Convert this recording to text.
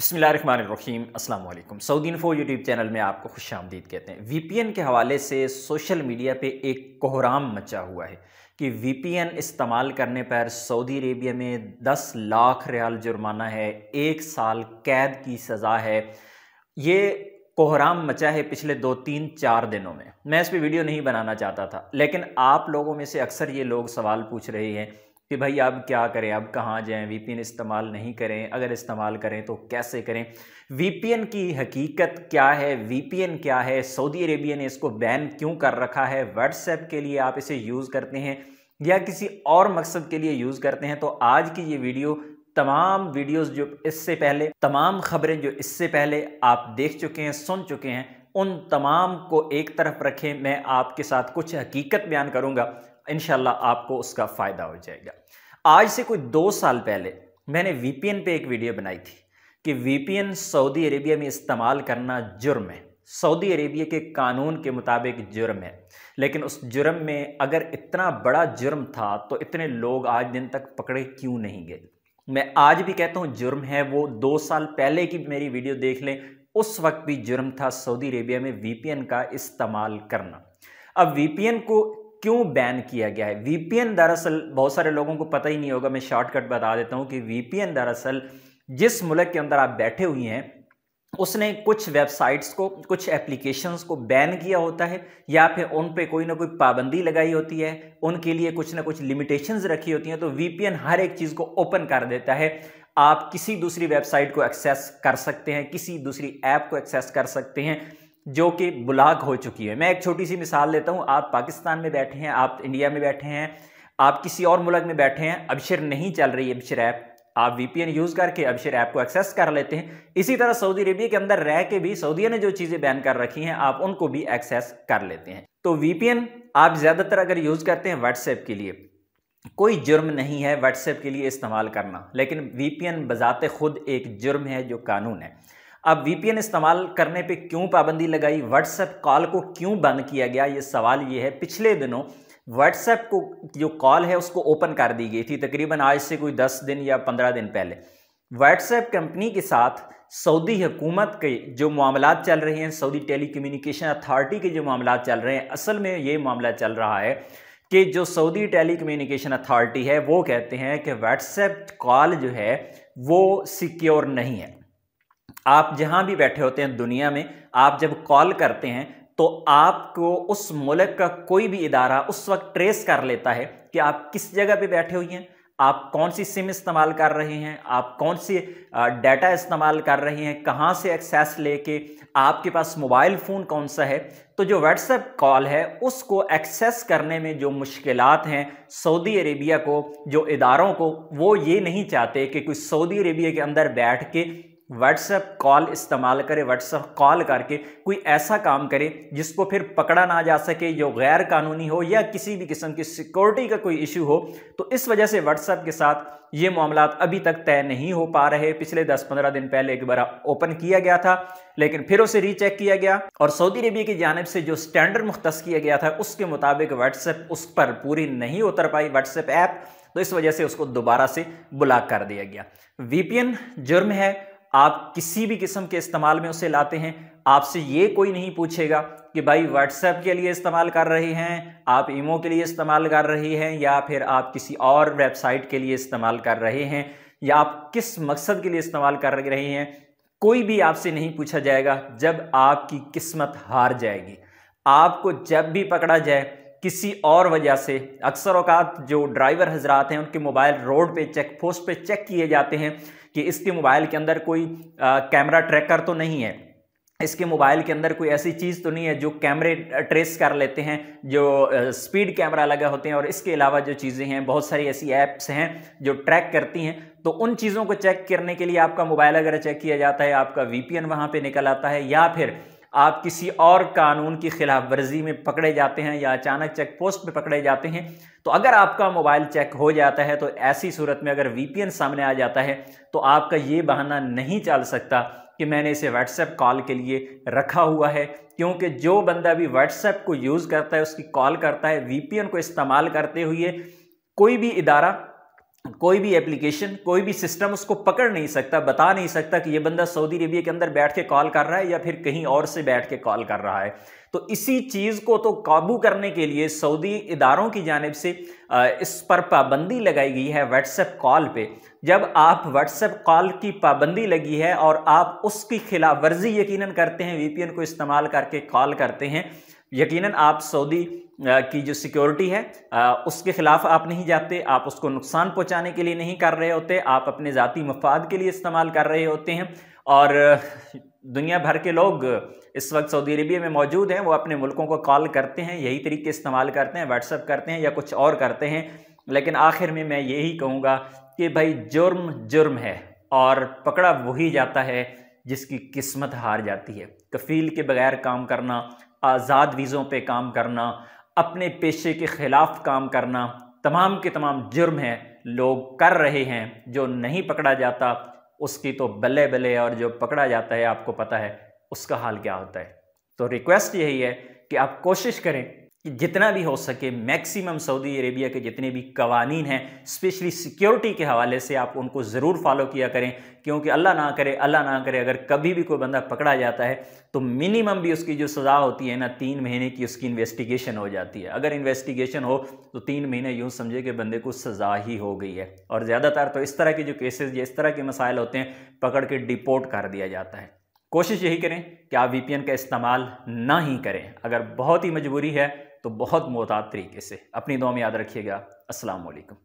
बसमीम अल्लाम Saudi info YouTube channel में आपको खुश आमदीद कहते हैं वी पी एन के हवाले से सोशल मीडिया पे एक कोहराम मचा हुआ है कि वी पी एन इस्तेमाल करने पर सऊदी अरेबिया में दस लाख रियाल जुर्माना है एक साल कैद की सज़ा है ये कोहराम मचा है पिछले दो तीन चार दिनों में मैं इस पर वीडियो नहीं बनाना चाहता था लेकिन आप लोगों में से अक्सर ये लोग सवाल पूछ रहे हैं कि भाई अब क्या करें अब कहाँ जाएं वीपीएन इस्तेमाल नहीं करें अगर इस्तेमाल करें तो कैसे करें वीपीएन की हकीकत क्या है वीपीएन क्या है सऊदी अरेबिया ने इसको बैन क्यों कर रखा है व्हाट्सएप के लिए आप इसे यूज़ करते हैं या किसी और मकसद के लिए यूज़ करते हैं तो आज की ये वीडियो तमाम वीडियोस जो इससे पहले तमाम खबरें जो इससे पहले आप देख चुके हैं सुन चुके हैं उन तमाम को एक तरफ रखें मैं आपके साथ कुछ हकीकत बयान करूंगा इन आपको उसका फ़ायदा हो जाएगा आज से कोई दो साल पहले मैंने वीपीएन पे एक वीडियो बनाई थी कि वीपीएन सऊदी अरेबिया में इस्तेमाल करना जुर्म है सऊदी अरेबिया के कानून के मुताबिक जुर्म है लेकिन उस जुर्म में अगर इतना बड़ा जुर्म था तो इतने लोग आज दिन तक पकड़े क्यों नहीं गए मैं आज भी कहता हूँ जुर्म है वो दो साल पहले की मेरी वीडियो देख लें उस वक्त भी जुर्म था सऊदी अरेबिया में वीपीएन का इस्तेमाल करना अब वीपीएन को क्यों बैन किया गया है वीपीएन दरअसल बहुत सारे लोगों को पता ही नहीं होगा मैं शॉर्टकट बता देता हूँ कि वीपीएन दरअसल जिस मुल्क के अंदर आप बैठे हुए हैं उसने कुछ वेबसाइट्स को कुछ एप्लीकेशंस को बैन किया होता है या फिर उन पे कोई ना कोई पाबंदी लगाई होती है उनके लिए कुछ ना कुछ लिमिटेशंस रखी होती हैं तो वीपीएन हर एक चीज़ को ओपन कर देता है आप किसी दूसरी वेबसाइट को एक्सेस कर सकते हैं किसी दूसरी ऐप को एक्सेस कर सकते हैं जो कि बुलाक हो चुकी है मैं एक छोटी सी मिसाल लेता हूँ आप पाकिस्तान में बैठे हैं आप इंडिया में बैठे हैं आप किसी और मुल्क में बैठे हैं अबशर नहीं चल रही अबशर ऐप आप वीपीएन यूज़ करके अबशर ऐप को एक्सेस कर लेते हैं इसी तरह सऊदी अरेबिया के अंदर रह के भी सऊदिया ने जो चीज़ें बैन कर रखी हैं आप उनको भी एक्सेस कर लेते हैं तो वीपीएन आप ज़्यादातर अगर यूज़ करते हैं व्हाट्सएप के लिए कोई जुर्म नहीं है व्हाट्सएप के लिए इस्तेमाल करना लेकिन वीपीएन बजाते खुद एक जुर्म है जो कानून है अब वीपीएन इस्तेमाल करने पे क्यों पाबंदी लगाई व्हाट्सएप कॉल को क्यों बंद किया गया ये सवाल ये है पिछले दिनों व्हाट्सएप को जो कॉल है उसको ओपन कर दी गई थी तकरीबन आज से कोई दस दिन या पंद्रह दिन पहले व्हाट्सएप कंपनी के साथ सऊदी हुकूमत के जो मामला चल रहे हैं सऊदी टेली कम्युनिकेशन अथॉरिटी के जो मामला चल रहे हैं असल में ये मामला चल रहा है कि जो सऊदी टेली कम्युनिकेशन अथॉरिटी है वो कहते हैं कि व्हाट्सएप कॉल जो है वो सिक्योर नहीं है आप जहां भी बैठे होते हैं दुनिया में आप जब कॉल करते हैं तो आपको उस मुल्क का कोई भी इदारा उस वक्त ट्रेस कर लेता है कि आप किस जगह पे बैठे हुए हैं आप कौन सी सिम इस्तेमाल कर रहे हैं आप कौन सी डाटा इस्तेमाल कर रहे हैं कहाँ से एक्सेस लेके आपके पास मोबाइल फ़ोन कौन सा है तो जो व्हाट्सएप कॉल है उसको एक्सेस करने में जो मुश्किल हैं सऊदी अरेबिया को जो इदारों को वो ये नहीं चाहते कि कोई सऊदी अरेबिया के अंदर बैठ के व्हाट्सएप कॉल इस्तेमाल करे व्हाट्सएप कॉल करके कोई ऐसा काम करे जिसको फिर पकड़ा ना जा सके जो गैर कानूनी हो या किसी भी किस्म की सिक्योरिटी का कोई इशू हो तो इस वजह से व्हाट्सएप के साथ ये मामला अभी तक तय नहीं हो पा रहे पिछले 10-15 दिन पहले एक बार ओपन किया गया था लेकिन फिर उसे रीचेक किया गया और सऊदी अरबिया की जानब से जो स्टैंडर्ड मुख्त किया गया था उसके मुताबिक व्हाट्सएप उस पर पूरी नहीं उतर पाई व्हाट्सएप ऐप तो इस वजह से उसको दोबारा से ब्लॉक कर दिया गया वीपीएन जुर्म है आप किसी भी किस्म के इस्तेमाल में उसे लाते हैं आपसे ये कोई नहीं पूछेगा कि भाई व्हाट्सएप के लिए इस्तेमाल कर रहे हैं आप ईमो के लिए इस्तेमाल कर रहे हैं या फिर आप किसी और वेबसाइट के लिए इस्तेमाल कर रहे हैं या आप किस मकसद के लिए इस्तेमाल कर रहे हैं कोई भी आपसे नहीं पूछा जाएगा जब आपकी किस्मत हार जाएगी आपको जब भी पकड़ा जाए किसी और वजह से अक्सर अवकात जो ड्राइवर हजरात हैं उनके मोबाइल रोड पे चेक पोस्ट पे चेक किए जाते हैं कि इसके मोबाइल के अंदर कोई आ, कैमरा ट्रैकर तो नहीं है इसके मोबाइल के अंदर कोई ऐसी चीज़ तो नहीं है जो कैमरे ट्रेस कर लेते हैं जो स्पीड कैमरा लगा होते हैं और इसके अलावा जो चीज़ें हैं बहुत सारी ऐसी ऐप्स हैं जो ट्रैक करती हैं तो उन चीज़ों को चेक करने के लिए आपका मोबाइल अगर चेक किया जाता है आपका वीपीएन वहाँ पर निकल आता है या फिर आप किसी और कानून की खिलाफ वर्जी में पकड़े जाते हैं या अचानक चेक पोस्ट में पकड़े जाते हैं तो अगर आपका मोबाइल चेक हो जाता है तो ऐसी सूरत में अगर वी सामने आ जाता है तो आपका ये बहाना नहीं चल सकता कि मैंने इसे व्हाट्सएप कॉल के लिए रखा हुआ है क्योंकि जो बंदा भी व्हाट्सएप को यूज़ करता है उसकी कॉल करता है वीपीएन को इस्तेमाल करते हुए कोई भी इदारा कोई भी एप्लीकेशन कोई भी सिस्टम उसको पकड़ नहीं सकता बता नहीं सकता कि ये बंदा सऊदी अरेबिया के अंदर बैठ के कॉल कर रहा है या फिर कहीं और से बैठ के कॉल कर रहा है तो इसी चीज़ को तो काबू करने के लिए सऊदी इदारों की जानब से इस पर पाबंदी लगाई गई है व्हाट्सएप कॉल पे जब आप व्हाट्सएप कॉल की पाबंदी लगी है और आप उसकी खिलाफ वर्जी यकीनन करते हैं वीपीएन को इस्तेमाल करके कॉल करते हैं यकीनन आप सऊदी की जो सिक्योरिटी है उसके ख़िलाफ़ आप नहीं जाते आप उसको नुकसान पहुंचाने के लिए नहीं कर रहे होते आप अपने ज़ाती मफाद के लिए इस्तेमाल कर रहे होते हैं और दुनिया भर के लोग इस वक्त सऊदी अरबिया में मौजूद हैं वो अपने मुल्कों को कॉल करते हैं यही तरीके इस्तेमाल करते हैं व्हाट्सअप करते हैं या कुछ और करते हैं लेकिन आखिर में मैं यही कहूँगा कि भाई जुर्म जुर्म है और पकड़ा वही जाता है जिसकी किस्मत हार जाती है कफ़ील के बगैर काम करना आज़ाद वीज़ों पे काम करना अपने पेशे के ख़िलाफ़ काम करना तमाम के तमाम जुर्म हैं लोग कर रहे हैं जो नहीं पकड़ा जाता उसकी तो बल्ले बल्ले और जो पकड़ा जाता है आपको पता है उसका हाल क्या होता है तो रिक्वेस्ट यही है कि आप कोशिश करें कि जितना भी हो सके मैक्सिमम सऊदी अरेबिया के जितने भी कवानीन हैं स्पेशली सिक्योरिटी के हवाले से आप उनको ज़रूर फॉलो किया करें क्योंकि अल्लाह ना करे अल्लाह ना करे अगर कभी भी कोई बंदा पकड़ा जाता है तो मिनिमम भी उसकी जो सज़ा होती है ना तीन महीने की उसकी इन्वेस्टिगेशन हो जाती है अगर इन्वेस्टिगेशन हो तो तीन महीने यूँ समझे कि बंदे को सज़ा ही हो गई है और ज़्यादातर तो इस तरह के जो केसेज या इस तरह के मसाइल होते हैं पकड़ के डिपोर्ट कर दिया जाता है कोशिश यही करें कि आप वी का इस्तेमाल ना ही करें अगर बहुत ही मजबूरी है तो बहुत मोहतात तरीके से अपनी दो में याद रखिएगा असलकम